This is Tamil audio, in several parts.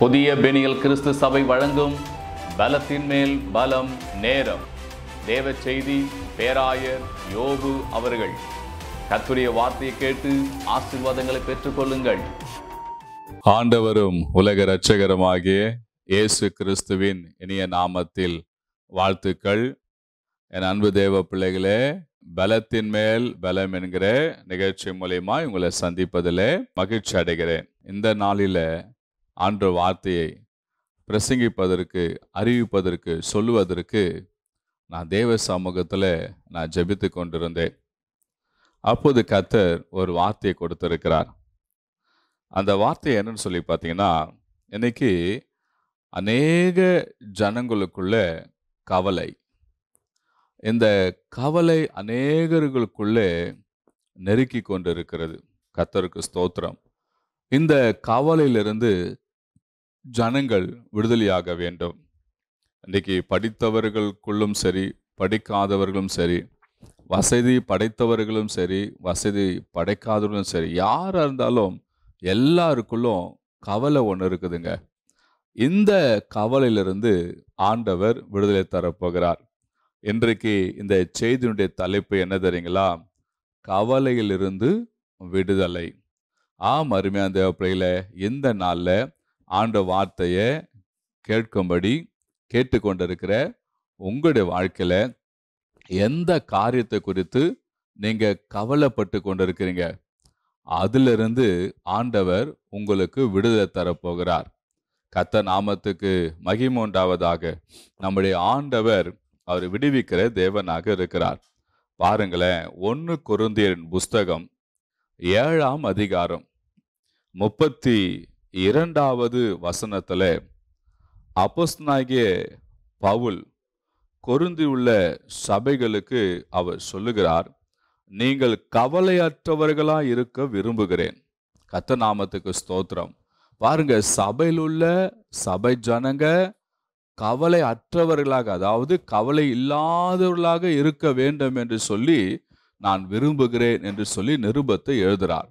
புதிய பெனியல் கிறிஸ்து சபை வழங்கும் பலத்தின் மேல் பலம் நேரம் தேவ செய்தி பேராயர் யோபு அவர்கள் கத்துரிய வார்த்தையை கேட்டு ஆசீர்வாதங்களை பெற்றுக்கொள்ளுங்கள் ஆண்டவரும் உலக இரட்சகருமாகிய இயேசு கிறிஸ்துவின் இனிய நாமத்தில் வாழ்த்துக்கள் என் அன்பு தேவ பிள்ளைகளே பலத்தின் மேல் பலம் என்கிற நிகழ்ச்சி மூலயமா உங்களை சந்திப்பதில் மகிழ்ச்சி அடைகிறேன் இந்த நாளில் ஆண்டு வார்த்தையை பிரசங்கிப்பதற்கு அறிவிப்பதற்கு சொல்லுவதற்கு நான் தேவ சமூகத்தில் நான் ஜபித்து கொண்டிருந்தேன் அப்போது கத்தர் ஒரு வார்த்தையை கொடுத்திருக்கிறார் அந்த வார்த்தை என்னன்னு சொல்லி பார்த்தீங்கன்னா இன்னைக்கு அநேக ஜனங்களுக்குள்ள கவலை இந்த கவலை அநேகர்களுக்குள்ளே நெருக்கி கொண்டு இருக்கிறது கத்தருக்கு ஸ்தோத்திரம் இந்த கவலையிலிருந்து ஜனங்கள் விடுதலையாக வேண்டும் இன்றைக்கி படித்தவர்களுக்குள்ளும் சரி படிக்காதவர்களும் சரி வசதி படைத்தவர்களும் சரி வசதி படைக்காதவர்களும் சரி யாராக இருந்தாலும் எல்லாருக்குள்ளும் கவலை ஒன்று இருக்குதுங்க இந்த கவலையிலிருந்து ஆண்டவர் விடுதலை தரப்போகிறார் இன்றைக்கு இந்த செய்தியினுடைய தலைப்பு என்ன தெரியுங்களா கவலையிலிருந்து விடுதலை ஆம் அருமையான தேவப்பிள்ளையில் இந்த நாளில் ஆண்ட வார்த்தையை கேட்கும்படி கேட்டுக்கொண்டிருக்கிற உங்களுடைய வாழ்க்கையில் எந்த காரியத்தை குறித்து நீங்கள் கவலைப்பட்டு கொண்டிருக்கிறீங்க அதிலிருந்து ஆண்டவர் உங்களுக்கு விடுதலை தரப்போகிறார் கத்த நாமத்துக்கு மகிமோண்டாவதாக நம்முடைய ஆண்டவர் அவர் விடுவிக்கிற தேவனாக இருக்கிறார் பாருங்களேன் ஒன்று குருந்தியன் புஸ்தகம் ஏழாம் அதிகாரம் முப்பத்தி இரண்டாவது வசனத்தில் அப்போஸ்தனாகிய பவுல் கொருந்தியுள்ள சபைகளுக்கு அவர் சொல்லுகிறார் நீங்கள் கவலையற்றவர்களாக இருக்க விரும்புகிறேன் கத்தநாமத்துக்கு நாமத்துக்கு ஸ்தோத்திரம் பாருங்க சபையில் உள்ள சபை ஜனங்க கவலை அற்றவர்களாக அதாவது கவலை இல்லாதவர்களாக இருக்க வேண்டும் என்று சொல்லி நான் விரும்புகிறேன் என்று சொல்லி நிருபத்தை எழுதுகிறார்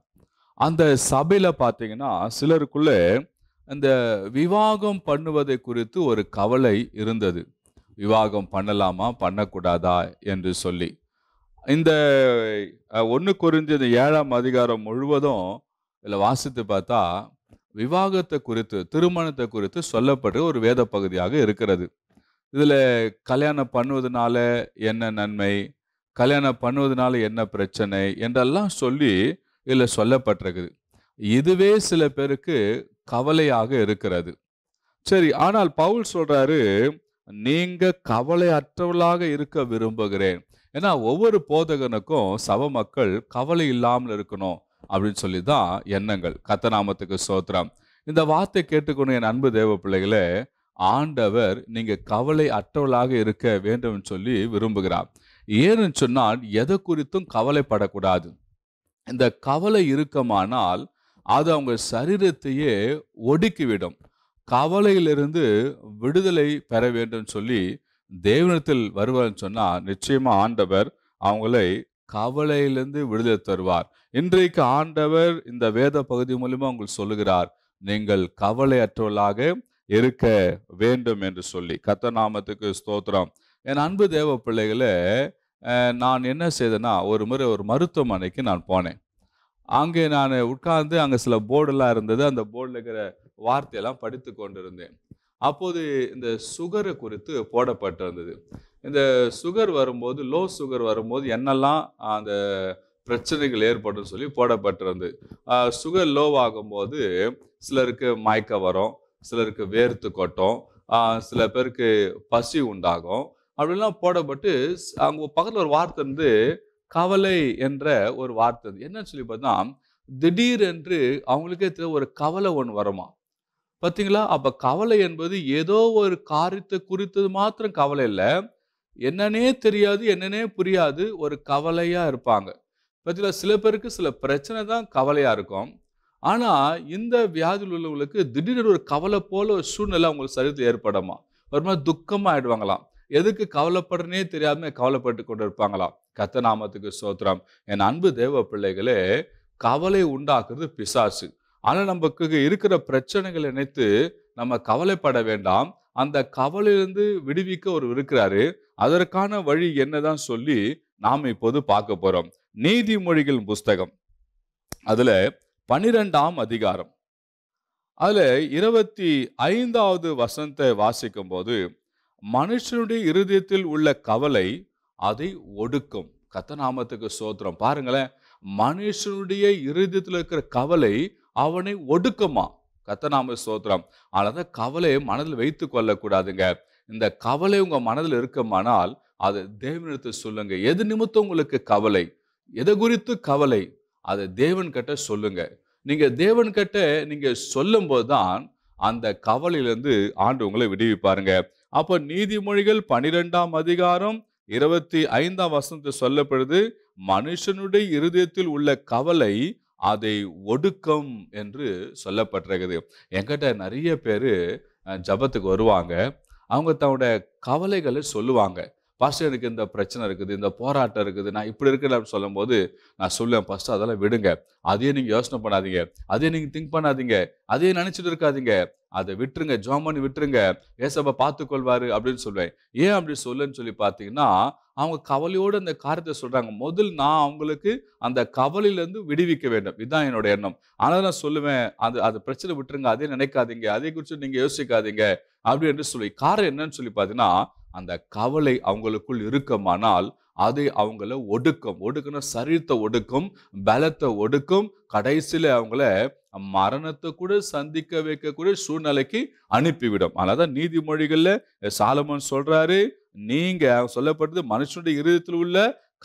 அந்த சபையில் பார்த்தீங்கன்னா சிலருக்குள்ளே அந்த விவாகம் பண்ணுவதை குறித்து ஒரு கவலை இருந்தது விவாகம் பண்ணலாமா பண்ணக்கூடாதா என்று சொல்லி இந்த ஒன்று குறிஞ்ச இந்த ஏழாம் அதிகாரம் முழுவதும் இதில் வாசித்து பார்த்தா விவாகத்தை குறித்து திருமணத்தை குறித்து சொல்லப்படுற ஒரு வேத பகுதியாக இருக்கிறது இதில் கல்யாணம் பண்ணுவதனால என்ன நன்மை கல்யாணம் பண்ணுவதனால என்ன பிரச்சனை என்றெல்லாம் சொல்லி இதில் சொல்லப்பட்டிருக்குது இதுவே சில பேருக்கு கவலையாக இருக்கிறது சரி ஆனால் பவுல் சொல்றாரு நீங்க கவலை அற்றவளாக இருக்க விரும்புகிறேன் ஏன்னா ஒவ்வொரு போதகனுக்கும் சவ மக்கள் கவலை இல்லாமல் இருக்கணும் அப்படின்னு சொல்லி தான் எண்ணங்கள் கத்தநாமத்துக்கு சோத்திரம் இந்த வார்த்தை கேட்டுக்கணும் என் அன்பு தேவ பிள்ளைகளே ஆண்டவர் நீங்க கவலை அற்றவளாக இருக்க வேண்டும் சொல்லி விரும்புகிறார் ஏன்னு சொன்னால் எதை குறித்தும் கவலைப்படக்கூடாது இந்த கவலை இருக்கமானால் அது அவங்க சரீரத்தையே ஒடுக்கிவிடும் கவலையிலிருந்து விடுதலை பெற வேண்டும் சொல்லி தேவனத்தில் வருவார்னு சொன்னால் நிச்சயமாக ஆண்டவர் அவங்களை கவலையிலிருந்து விடுதலை தருவார் இன்றைக்கு ஆண்டவர் இந்த வேத பகுதி மூலிமா அவங்களுக்கு சொல்லுகிறார் நீங்கள் கவலையற்றவர்களாக இருக்க வேண்டும் என்று சொல்லி கத்த நாமத்துக்கு ஸ்தோத்திரம் என் அன்பு தேவ பிள்ளைகளை நான் என்ன செய்தேன்னா ஒரு முறை ஒரு மருத்துவமனைக்கு நான் போனேன் அங்கே நான் உட்கார்ந்து அங்கே சில போர்டெல்லாம் இருந்தது அந்த போர்டில் இருக்கிற வார்த்தையெல்லாம் படித்து கொண்டிருந்தேன் அப்போது இந்த சுகரை குறித்து போடப்பட்டிருந்தது இந்த சுகர் வரும்போது லோ சுகர் வரும்போது என்னெல்லாம் அந்த பிரச்சனைகள் ஏற்படும் சொல்லி போடப்பட்டிருந்தது சுகர் லோவாகும் போது சிலருக்கு மயக்க வரும் சிலருக்கு வேர்த்து கொட்டும் சில பேருக்கு பசி உண்டாகும் அப்படிலாம் போடப்பட்டு அவங்க பக்கத்தில் ஒரு வார்த்தை இருந்து கவலை என்ற ஒரு வார்த்தை என்னன்னு சொல்லி பார்த்தா திடீர் என்று அவங்களுக்கே தெரிய ஒரு கவலை ஒன்று வருமா பார்த்தீங்களா அப்போ கவலை என்பது ஏதோ ஒரு காரியத்தை குறித்தது மாத்திரம் கவலை இல்லை என்னன்னே தெரியாது என்னன்னே புரியாது ஒரு கவலையாக இருப்பாங்க பார்த்தீங்களா சில பேருக்கு சில பிரச்சனை தான் கவலையாக இருக்கும் ஆனால் இந்த வியாதியில் உள்ளவங்களுக்கு திடீர்னு ஒரு கவலை போல ஒரு சூழ்நிலை அவங்களுக்கு சரித்து ஏற்படுமா ஒரு மாதிரி துக்கமாக ஆகிடுவாங்களாம் எதுக்கு கவலைப்படுறனே தெரியாமல் கவலைப்பட்டு கொண்டு இருப்பாங்களாம் கத்த நாமத்துக்கு சோத்திரம் என் அன்பு தேவ பிள்ளைகளே கவலை உண்டாக்குறது பிசாசு ஆனால் நமக்கு இருக்கிற பிரச்சனைகள் நினைத்து நம்ம கவலைப்பட வேண்டாம் அந்த கவலையிலிருந்து விடுவிக்க ஒரு இருக்கிறாரு அதற்கான வழி என்னதான் சொல்லி நாம் இப்போது பார்க்க போறோம் நீதிமொழிகள் புஸ்தகம் அதுல பனிரெண்டாம் அதிகாரம் அதுல இருபத்தி ஐந்தாவது வசனத்தை வாசிக்கும் போது மனுஷனுடைய இருதயத்தில் உள்ள கவலை அதை ஒடுக்கும் கத்தநாமத்துக்கு சோத்திரம் பாருங்களேன் மனுஷனுடைய இருதயத்தில் இருக்கிற கவலை அவனை ஒடுக்குமா கத்தநாம சோத்திரம் அதனால கவலையை மனதில் வைத்து கொள்ளக்கூடாதுங்க இந்த கவலை உங்கள் மனதில் இருக்குமானால் அதை தேவனிடத்தை சொல்லுங்க எது நிமித்தம் உங்களுக்கு கவலை எதை குறித்து கவலை அதை தேவன் கிட்ட சொல்லுங்க நீங்க தேவன் கிட்ட நீங்க சொல்லும் போதுதான் அந்த கவலையிலேருந்து ஆண்டு உங்களை விடுவிப்பாருங்க அப்போ நீதிமொழிகள் பனிரெண்டாம் அதிகாரம் இருபத்தி ஐந்தாம் வசனத்தை சொல்லப்படுது மனுஷனுடைய இருதயத்தில் உள்ள கவலை அதை ஒடுக்கம் என்று சொல்லப்பட்டிருக்குது என்கிட்ட நிறைய பேர் ஜபத்துக்கு வருவாங்க அவங்க தன்னுடைய கவலைகளை சொல்லுவாங்க பாஸ்டர் எனக்கு இந்த பிரச்சனை இருக்குது இந்த போராட்டம் இருக்குது நான் இப்படி இருக்கிறேன் அப்படின்னு சொல்லும்போது நான் சொல்லுவேன் ஃபஸ்ட்டு அதெல்லாம் விடுங்க அதையே நீங்கள் யோசனை பண்ணாதீங்க அதையே நீங்கள் திங்க் பண்ணாதீங்க அதையே நினச்சிட்டு இருக்காதீங்க அதை விட்டுருங்க ஜோமன் விட்டுருங்க பார்த்து பார்த்துக்கொள்வாரு அப்படின்னு சொல்லுவேன் ஏன் அப்படி சொல்லுன்னு சொல்லி பார்த்தீங்கன்னா அவங்க கவலையோடு அந்த காரியத்தை சொல்கிறாங்க முதல் நான் அவங்களுக்கு அந்த கவலையிலேருந்து விடுவிக்க வேண்டும் இதுதான் என்னோட எண்ணம் ஆனால் நான் சொல்லுவேன் அது அது பிரச்சனை விட்டுருங்க அதே நினைக்காதீங்க அதை குறித்து நீங்கள் யோசிக்காதீங்க அப்படி என்று சொல்லி காரணம் என்னன்னு சொல்லி பார்த்தீங்கன்னா அந்த கவலை அவங்களுக்குள் இருக்கமானால் அது அவங்கள ஒடுக்கும் ஒடுக்கணும் சரீரத்தை ஒடுக்கும் பலத்தை ஒடுக்கும் கடைசியில் அவங்கள மரணத்தை கூட சந்திக்க வைக்கக்கூடிய சூழ்நிலைக்கு அனுப்பிவிடும் அதனால்தான் நீதிமொழிகளில் சாலமன் சொல்கிறாரு நீங்கள் சொல்லப்பட்டது மனுஷனுடைய இருதயத்தில் உள்ள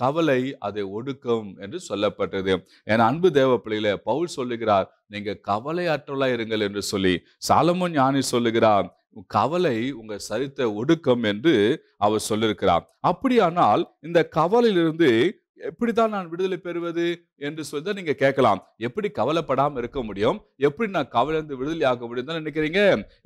கவலை அதை ஒடுக்கும் என்று சொல்லப்பட்டது என் அன்பு தேவ பிள்ளையில பவுல் சொல்லுகிறார் நீங்க கவலை அற்றலா இருங்கள் என்று சொல்லி சாலமன் ஞானி சொல்லுகிறார் கவலை உங்க சரித்த ஒடுக்கம் என்று அவர் சொல்லியிருக்கிறார் அப்படியானால் இந்த கவலையிலிருந்து எப்படிதான் நான் விடுதலை பெறுவது என்று சொல்லி தான் நீங்க கேட்கலாம் எப்படி கவலைப்படாமல் இருக்க முடியும் எப்படி நான் கவலைந்து விடுதலை ஆக முடியும் நினைக்கிறீங்க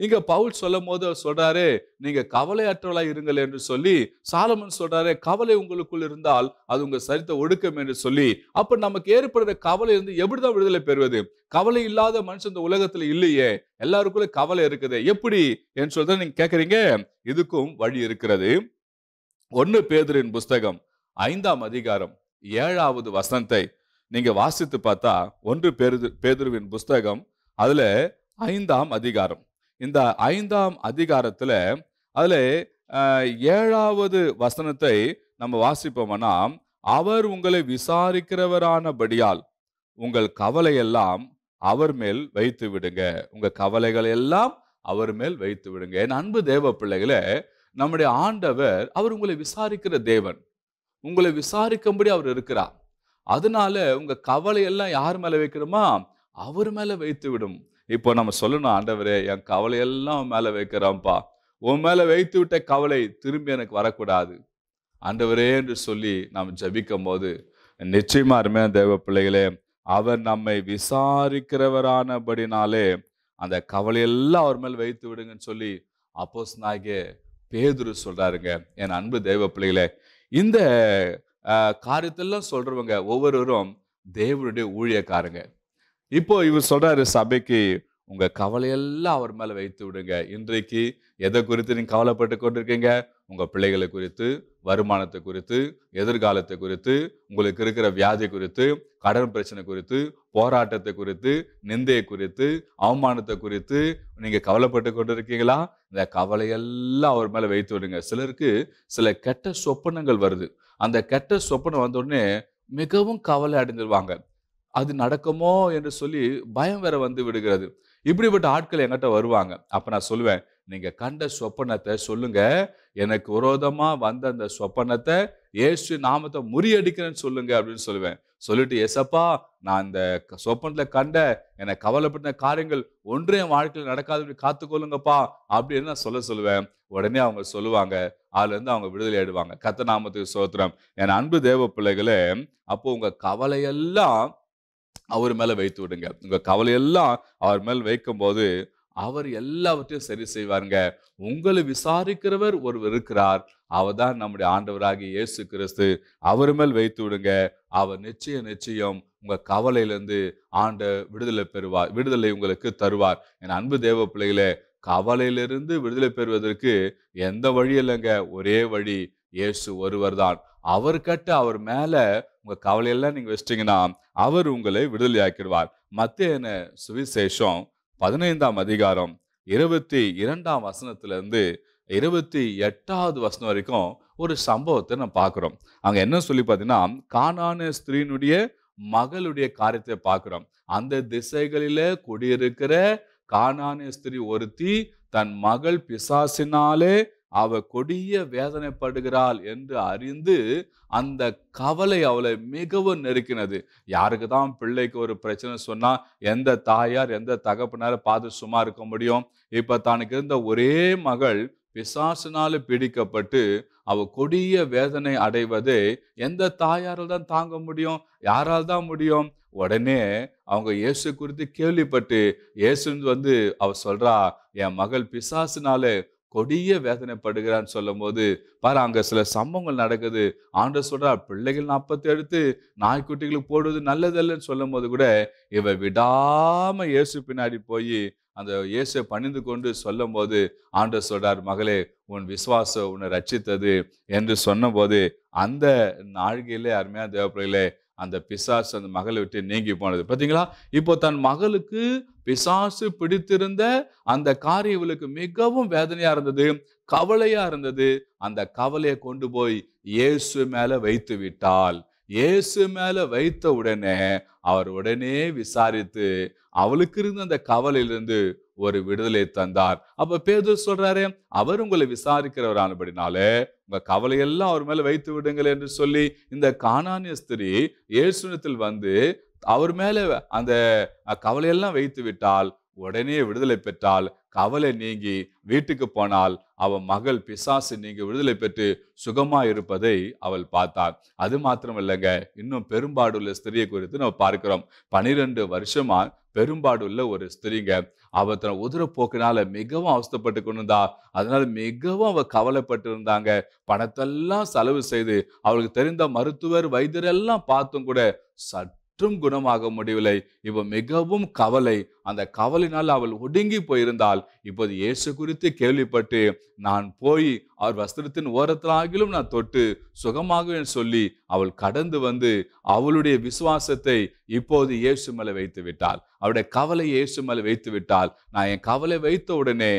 இங்க பவுல் சொல்லும் போது சொல்றாரு நீங்க கவலையற்றவளா இருங்கள் என்று சொல்லி சாலமன் சொல்றாரு கவலை உங்களுக்குள் இருந்தால் அது உங்க சரித்த ஒடுக்கம் என்று சொல்லி அப்ப நமக்கு ஏற்படுற கவலை இருந்து எப்படிதான் விடுதலை பெறுவது கவலை இல்லாத மனுஷன் இந்த உலகத்துல இல்லையே எல்லாருக்குள்ள கவலை இருக்குது எப்படி என்று சொல்லி நீங்க கேட்குறீங்க இதுக்கும் வழி இருக்கிறது ஒன்று பேதரின் புஸ்தகம் ஐந்தாம் அதிகாரம் ஏழாவது வசனத்தை நீங்கள் வாசித்து பார்த்தா ஒன்று பேரு பேதுருவின் புஸ்தகம் அதில் ஐந்தாம் அதிகாரம் இந்த ஐந்தாம் அதிகாரத்தில் அதில் ஏழாவது வசனத்தை நம்ம வாசிப்போம்னா அவர் உங்களை விசாரிக்கிறவரானபடியால் உங்கள் கவலையெல்லாம் அவர் மேல் வைத்து விடுங்க உங்கள் கவலைகள் எல்லாம் அவர் மேல் வைத்து விடுங்க என் அன்பு தேவ பிள்ளைகளை நம்முடைய ஆண்டவர் அவர் உங்களை விசாரிக்கிற தேவன் உங்களை விசாரிக்கும்படி அவர் இருக்கிறார் அதனால உங்கள் கவலையெல்லாம் யார் மேலே வைக்கணுமா அவர் மேலே வைத்து விடும் இப்போ நம்ம சொல்லணும் ஆண்டவரே என் கவலையெல்லாம் மேலே வைக்கிறோம்ப்பா உன் மேலே வைத்து விட்ட கவலை திரும்பி எனக்கு வரக்கூடாது ஆண்டவரே என்று சொல்லி நாம் ஜபிக்கும் போது நிச்சயமா இருமே தேவ பிள்ளைகளே அவர் நம்மை விசாரிக்கிறவரானபடினாலே அந்த கவலையெல்லாம் அவர் மேல் வைத்து விடுங்கன்னு சொல்லி அப்போஸ் நாயகே பேதுரு சொல்றாருங்க என் அன்பு தெய்வ பிள்ளைகளே இந்த காரியத்தெல்லாம் சொல்றவங்க ஒவ்வொருவரும் தேவனுடைய ஊழியக்காரங்க இப்போ இவர் சொல்றாரு சபைக்கு உங்க கவலையெல்லாம் அவர் மேல வைத்து விடுங்க இன்றைக்கு எதை குறித்து நீங்க கவலைப்பட்டு கொண்டிருக்கீங்க உங்க பிள்ளைகளை குறித்து வருமானத்தை குறித்து எதிர்காலத்தை குறித்து உங்களுக்கு இருக்கிற வியாதி குறித்து கடன் பிரச்சனை குறித்து போராட்டத்தை குறித்து நிந்தையை குறித்து அவமானத்தை குறித்து நீங்க கவலைப்பட்டு கொண்டிருக்கீங்களா இந்த கவலையெல்லாம் அவர் மேலே வைத்து விடுங்க சிலருக்கு சில கெட்ட சொப்பனங்கள் வருது அந்த கெட்ட சொப்பனம் வந்தோடனே மிகவும் கவலை அடைந்துருவாங்க அது நடக்குமோ என்று சொல்லி பயம் வேற வந்து விடுகிறது இப்படிப்பட்ட ஆட்கள் எங்கிட்ட வருவாங்க அப்போ நான் சொல்லுவேன் நீங்கள் கண்ட சொப்பனத்தை சொல்லுங்க எனக்கு விரோதமா வந்த அந்த சொப்பனத்தை ஏசு நாமத்தை முறியடிக்கிறேன்னு சொல்லுங்க அப்படின்னு சொல்லுவேன் சொல்லிட்டு எசப்பா நான் இந்த சொப்பனத்துல கண்ட என்னை கவலைப்பட்ட காரியங்கள் ஒன்றும் என் வாழ்க்கையில் நடக்காது காத்துக்கொள்ளுங்கப்பா அப்படின்னு நான் சொல்ல சொல்லுவேன் உடனே அவங்க சொல்லுவாங்க அதுல இருந்து அவங்க விடுதலை ஆயிடுவாங்க கத்த நாமத்துக்கு சோத்திரம் என் அன்பு தேவ பிள்ளைகளே அப்போ உங்க கவலையெல்லாம் அவர் மேல வைத்து விடுங்க உங்க கவலையெல்லாம் அவர் மேல் வைக்கும் போது அவர் எல்லாவற்றையும் சரி செய்வாருங்க உங்களை விசாரிக்கிறவர் ஒருவர் இருக்கிறார் அவர் தான் நம்முடைய ஆண்டவராகி இயேசு கிறிஸ்து அவர் மேல் வைத்து விடுங்க அவர் நிச்சய நிச்சயம் உங்கள் கவலையிலேருந்து ஆண்ட விடுதலை பெறுவார் விடுதலை உங்களுக்கு தருவார் என் அன்பு தேவ பிள்ளைகளே கவலையிலிருந்து விடுதலை பெறுவதற்கு எந்த வழி இல்லைங்க ஒரே வழி இயேசு ஒருவர் தான் அவர்கிட்ட அவர் மேலே உங்கள் கவலையெல்லாம் நீங்கள் வச்சிட்டீங்கன்னா அவர் உங்களை விடுதலையாக்கிடுவார் மத்திய சுவிசேஷம் பதினைந்தாம் அதிகாரம் இருபத்தி இரண்டாம் வசனத்திலிருந்து இருபத்தி எட்டாவது வசனம் வரைக்கும் ஒரு சம்பவத்தை நான் பார்க்குறோம் அங்கே என்ன சொல்லி பார்த்தீங்கன்னா காணான ஸ்திரீனுடைய மகளுடைய காரியத்தை பார்க்குறோம் அந்த திசைகளில குடியிருக்கிற காணான ஸ்திரீ ஒருத்தி தன் மகள் பிசாசினாலே அவ கொடிய வேதனைப்படுகிறாள் என்று அறிந்து அந்த கவலை அவளை மிகவும் நெருக்கினது யாருக்கு தான் பிள்ளைக்கு ஒரு பிரச்சனை சொன்னால் எந்த தாயார் எந்த தகப்பனார பார்த்து சும்மா இருக்க முடியும் இப்போ தனக்கு இருந்த ஒரே மகள் பிசாசினால பிடிக்கப்பட்டு அவ கொடிய வேதனை அடைவதை எந்த தாயாரால் தான் தாங்க முடியும் யாரால் தான் முடியும் உடனே அவங்க இயேசு குறித்து கேள்விப்பட்டு இயேசுன்னு வந்து அவ சொல்றா என் மகள் பிசாசினால கொடிய வேதனைப்படுகிறான்னு சொல்லும் போது பாரு அங்கே சில சம்பவங்கள் நடக்குது ஆண்டு சொல்றா பிள்ளைகள் நாற்பத்தி எடுத்து நாய்க்குட்டிகளுக்கு போடுவது நல்லதல்லன்னு சொல்லும் போது கூட இவ விடாம இயேசு பின்னாடி போய் அந்த இயேசு பணிந்து கொண்டு சொல்லும் போது ஆண்டு சொல்றார் மகளே உன் விசுவாசம் உன்னை ரட்சித்தது என்று சொன்னபோது அந்த நாழ்கையிலே அருமையான தேவப்பிள்ளையிலே அந்த பிசாசு அந்த மகளை விட்டு நீங்கி போனது பார்த்தீங்களா இப்போ தன் மகளுக்கு பிசாசு பிடித்திருந்த அந்த காரியம் இவளுக்கு மிகவும் வேதனையா இருந்தது கவலையா இருந்தது அந்த கவலையை கொண்டு போய் இயேசு மேல வைத்து விட்டால் இயேசு மேல வைத்த உடனே அவர் உடனே விசாரித்து அவளுக்கு இருந்த அந்த கவலையிலிருந்து ஒரு விடுதலை தந்தார் அப்ப பேதர் சொல்றாரு அவர் உங்களை விசாரிக்கிறவரானபடினாலே உங்க கவலையெல்லாம் அவர் மேல வைத்து விடுங்கள் என்று சொல்லி இந்த காணானிய ஸ்திரீ இயேசுனத்தில் வந்து அவர் மேல அந்த கவலையெல்லாம் வைத்து விட்டால் உடனே விடுதலை பெற்றால் கவலை நீங்கி வீட்டுக்கு போனால் அவன் மகள் பிசாசு நீங்கி விடுதலை பெற்று சுகமா இருப்பதை அவள் பார்த்தாள் அது மாத்திரம் இல்லைங்க இன்னும் பெரும்பாடுள்ள ஸ்திரியை குறித்து நம்ம பார்க்கிறோம் பனிரெண்டு வருஷமா பெரும்பாடுள்ள ஒரு ஸ்திரீங்க அவ தன் உதிரப்போக்கினால மிகவும் அவஸ்தப்பட்டு கொண்டிருந்தா அதனால மிகவும் அவ கவலைப்பட்டு இருந்தாங்க பணத்தெல்லாம் செலவு செய்து அவளுக்கு தெரிந்த மருத்துவர் வைத்தியர் எல்லாம் பார்த்தும் கூட சற்றும் குணமாக முடியவில்லை இவ மிகவும் கவலை அந்த கவலினால் அவள் ஒடுங்கி போயிருந்தால் இப்போது இயேசு குறித்து கேள்விப்பட்டு நான் போய் அவர் வஸ்திரத்தின் ஓரத்திலாகிலும் நான் தொட்டு சுகமாகுவேன் சொல்லி அவள் கடந்து வந்து அவளுடைய விசுவாசத்தை இப்போது இயேசு மேலே வைத்து விட்டாள் அவருடைய கவலை இயேசு மேலே வைத்து விட்டால் நான் என் கவலை வைத்த உடனே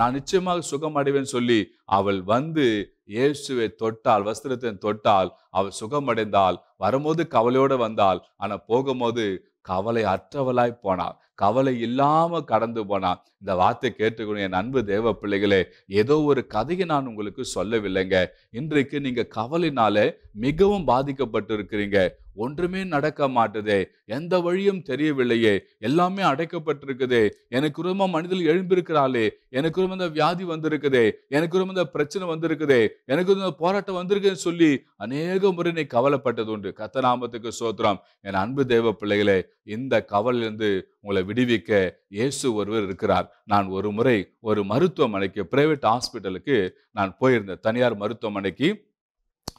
நான் நிச்சயமாக சுகம் அடைவேன் சொல்லி அவள் வந்து இயேசுவை தொட்டால் வஸ்திரத்தை தொட்டால் அவள் சுகமடைந்தால் வரும்போது கவலையோடு வந்தால் ஆனால் போகும்போது கவலை அற்றவளாய் போனாள் கவலை இல்லாம கடந்து போனான் இந்த வார்த்தை கேட்டுக்கணும் என் அன்பு தேவ பிள்ளைகளே ஏதோ ஒரு கதையை நான் உங்களுக்கு சொல்லவில்லைங்க இன்றைக்கு நீங்க கவலைனால மிகவும் பாதிக்கப்பட்டு இருக்கிறீங்க ஒன்றுமே நடக்க மாட்டுதே எந்த வழியும் தெரியவில்லையே எல்லாமே அடைக்கப்பட்டிருக்குதே எனக்கு ரொம்ப மனிதர் எழும்பிருக்கிறாளே எனக்கு ரொம்ப வியாதி வந்திருக்குதே எனக்கு ரொம்ப பிரச்சனை வந்திருக்குதே எனக்கு ரொம்ப போராட்டம் வந்திருக்குன்னு சொல்லி அநேக முறை நீ கவலைப்பட்டது உண்டு கத்தநாமத்துக்கு சோத்திரம் என் அன்பு தேவ பிள்ளைகளே இந்த கவலிலிருந்து உங்களை விடுவிக்க இயேசு ஒருவர் இருக்கிறார் நான் ஒரு முறை ஒரு மருத்துவமனைக்கு பிரைவேட் ஹாஸ்பிட்டலுக்கு நான் போயிருந்தேன் தனியார் மருத்துவமனைக்கு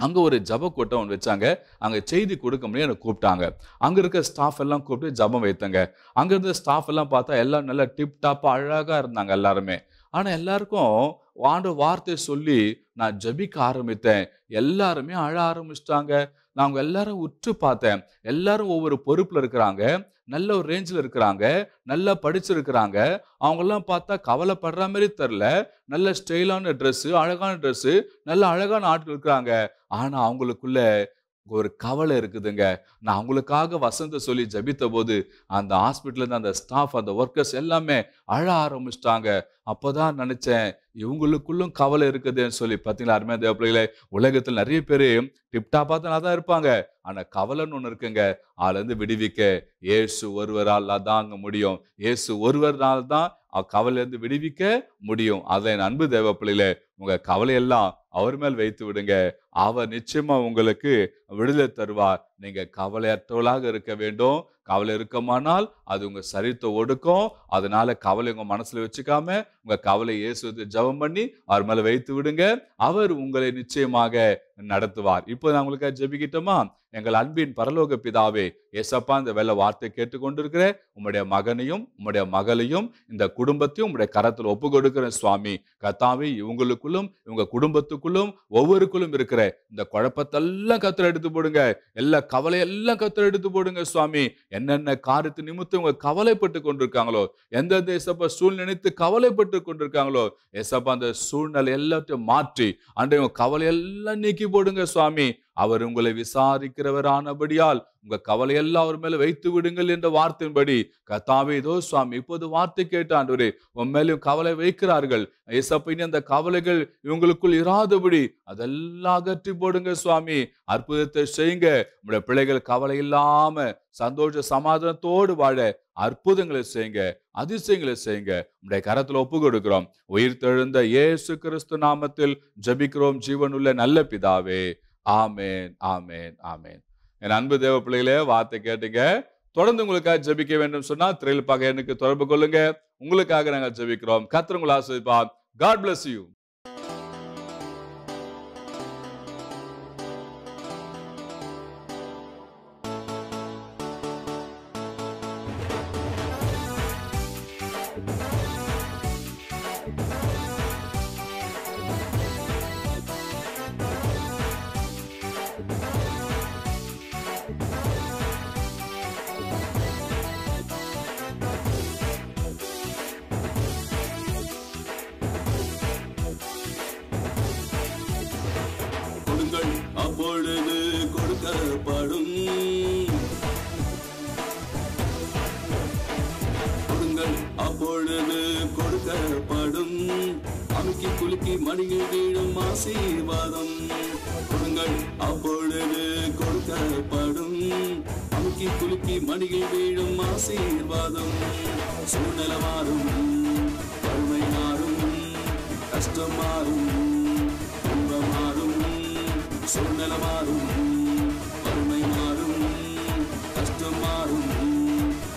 அங்கே ஒரு ஜப கூட்டம் ஒன்று வச்சாங்க அங்கே செய்தி கொடுக்க முடியும் எனக்கு கூப்பிட்டாங்க அங்கே இருக்க ஸ்டாஃப் எல்லாம் கூப்பிட்டு ஜபம் வைத்தாங்க அங்கே இருந்த ஸ்டாஃப் எல்லாம் பார்த்தா எல்லாம் நல்லா டிப் டாப்பாக அழகாக இருந்தாங்க எல்லாருமே ஆனால் எல்லாருக்கும் வாண்ட வார்த்தை சொல்லி நான் ஜபிக்க ஆரம்பித்தேன் எல்லாருமே அழ ஆரம்பிச்சிட்டாங்க நான் அவங்க எல்லாரும் உற்று பார்த்தேன் எல்லாரும் ஒவ்வொரு பொறுப்பில் இருக்கிறாங்க நல்ல ஒரு ரேஞ்சில் இருக்கிறாங்க நல்லா படிச்சிருக்கிறாங்க அவங்கெல்லாம் பார்த்தா கவலைப்படுற மாதிரி தெரில நல்ல ஸ்டைலான ட்ரெஸ்ஸு அழகான ட்ரெஸ்ஸு நல்ல அழகான ஆட்கள் இருக்கிறாங்க ஆனால் அவங்களுக்குள்ள ஒரு கவலை இருக்குதுங்க நான் அவங்களுக்காக வசந்த சொல்லி ஜபித்த போது அந்த ஹாஸ்பிட்டலேருந்து அந்த ஸ்டாஃப் அந்த ஒர்க்கர்ஸ் எல்லாமே அழ ஆரம்பிச்சிட்டாங்க அப்போதான் நினச்சேன் இவங்களுக்குள்ளும் கவலை இருக்குதுன்னு சொல்லி பார்த்தீங்களா அருமையா தேவ பிள்ளைகளே உலகத்தில் நிறைய பேர் டிப்டாப்பாக தான் தான் இருப்பாங்க ஆனால் கவலைன்னு ஒன்று இருக்குங்க அதுலேருந்து விடுவிக்க ஏசு ஒருவரால் தாங்க முடியும் ஏசு ஒருவரால் தான் கவலையிலேருந்து விடுவிக்க முடியும் அதை என் அன்பு தேவ பிள்ளைகளே உங்கள் கவலையெல்லாம் அவர் மேல் வைத்து விடுங்க அவர் நிச்சயமா உங்களுக்கு விடுதலை தருவார் நீங்க கவலையற்றவளாக இருக்க வேண்டும் கவலை இருக்குமானால் அது உங்க சரித்த ஒடுக்கும் அதனால கவலை உங்க மனசுல வச்சுக்காம உங்க கவலை இயேசுவது ஜபம் பண்ணி அவர் மேல வைத்து விடுங்க அவர் உங்களை நிச்சயமாக நடத்துவார் இப்போ நான் உங்களுக்கு ஜெபிக்கிட்டோமா எங்கள் அன்பின் பரலோக பிதாவே ஏசப்பா இந்த வெள்ள வார்த்தை கேட்டுக்கொண்டிருக்கிற உம்முடைய மகனையும் உம்முடைய மகளையும் இந்த குடும்பத்தையும் உம்முடைய கரத்தில் ஒப்பு கொடுக்கிறேன் சுவாமி கத்தாவே இவங்களுக்குள்ளும் இவங்க குடும்பத்துக்குள்ளும் ஒவ்வொருக்குள்ளும் இருக்கிற இந்த குழப்பத்தெல்லாம் கத்திர எடுத்து போடுங்க எல்லா கவலையெல்லாம் கத்திர எடுத்து போடுங்க சுவாமி என்னென்ன காரியத்து நிமித்தம் இவங்க கவலைப்பட்டு கொண்டிருக்காங்களோ எந்தெந்த ஏசப்பா சூழ்நிலை நினைத்து கவலைப்பட்டு கொண்டிருக்காங்களோ எசப்பா அந்த சூழ்நிலை எல்லாத்தையும் மாற்றி அன்றைய கவலையெல்லாம் நீக்கி போடுங்க சுவாமி அவர் உங்களை விசாரிக்கிறவரானபடியால் உங்க கவலையெல்லாம் அவர் மேல வைத்து விடுங்கள் என்ற வார்த்தையின்படி கத்தாவே இதோ சுவாமி இப்போது வார்த்தை கேட்டான்றே உன் மேலும் கவலை வைக்கிறார்கள் இசப்பின் அந்த கவலைகள் இவங்களுக்குள் இராதபடி அதெல்லாம் அகற்றி போடுங்க சுவாமி அற்புதத்தை செய்யுங்க உங்களுடைய பிள்ளைகள் கவலை இல்லாம சந்தோஷ சமாதானத்தோடு வாழ அற்புதங்களை செய்யுங்க அதிசயங்களை செய்யுங்க உங்களுடைய கரத்துல ஒப்பு கொடுக்கிறோம் உயிர் தெழுந்த இயேசு கிறிஸ்து நாமத்தில் ஜபிக்கிறோம் ஜீவனுள்ள நல்ல பிதாவே ஆமேன் ஆமேன் ஆமேன் என் அன்பு தேவ பிள்ளைகளே வார்த்தை கேட்டுங்க தொடர்ந்து உங்களுக்காக ஜெபிக்க வேண்டும் சொன்னா திரையில் பார்க்க எனக்கு தொடர்பு கொள்ளுங்க உங்களுக்காக நாங்கள் ஜெபிக்கிறோம் கத்திரங்களை உங்களை ஆசிரிப்பா காட் பிளஸ் யூ தோடுன்னு கொடுக்கப்படும் கொடுங்கள் அப்பொழுது கொடுக்கப்படும் அமுக்கி குலுக்கி மணிகள் வீழும் ஆசீர்வாதம் கொடுங்கள் அப்பொழுது கொடுக்கப்படும் அமுக்கி குலுக்கி மணிகள் வீழும் ஆசீர்வாதம் சூழ்நிலை மாறும் வறுமை மாறும் கஷ்டம் மாறும் son de la